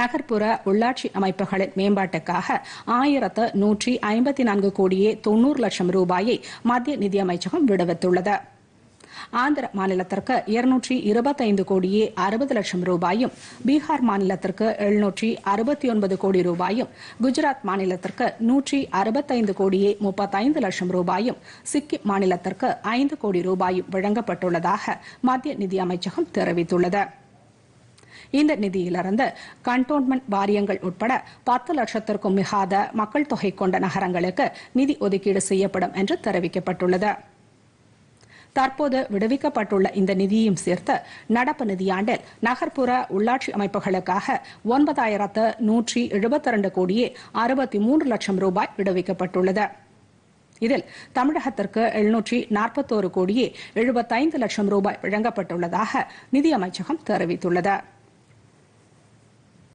நகர்ப்புற உள்ளாட்சி அமைப்புகளின் மேம்பாட்டுக்காக ஆயிரத்து நூற்றி ஐம்பத்தி நான்கு கோடியே தொன்னூறு லட்சம் ரூபாயை மத்திய நிதியமைச்சகம் விடுவித்துள்ளது ஆந்திர மாநிலத்திற்கு இருநூற்றி இருபத்தைந்து கோடியே அறுபது லட்சம் ரூபாயும் பீகார் மாநிலத்திற்கு எழுநூற்றி அறுபத்தி ஒன்பது கோடி ரூபாயும் குஜராத் மாநிலத்திற்கு நூற்றி அறுபத்தைந்து கோடியே முப்பத்தைந்து லட்சம் ரூபாயும் சிக்கிம் மாநிலத்திற்கு ஐந்து கோடி ரூபாயும் வழங்கப்பட்டுள்ளதாக மத்திய நிதியமைச்சகம் தெரிவித்துள்ளது இந்த நிதியிலிருந்து கண்டோன்மெண்ட் வாரியங்கள் உட்பட பத்து லட்சத்திற்கும் மிகாத மக்கள் தொகை கொண்ட நகரங்களுக்கு நிதி ஒதுக்கீடு செய்யப்படும் என்று தெரிவிக்கப்பட்டுள்ளது தற்போது விடுவிக்கப்பட்டுள்ள இந்த நிதியையும் சேர்த்து நடப்பு நிதியாண்டில் நகர்ப்புற உள்ளாட்சி அமைப்புகளுக்காக ஒன்பதாயிரத்து நூற்றி எழுபத்தி இரண்டு கோடியே அறுபத்தி மூன்று லட்சம் ரூபாய் விடுவிக்கப்பட்டுள்ளது இதில் தமிழகத்திற்கு எழுநூற்றி நாற்பத்தோரு கோடியே எழுபத்தைந்து லட்சம் ரூபாய் வழங்கப்பட்டுள்ளதாக நிதியமைச்சகம் தெரிவித்துள்ளது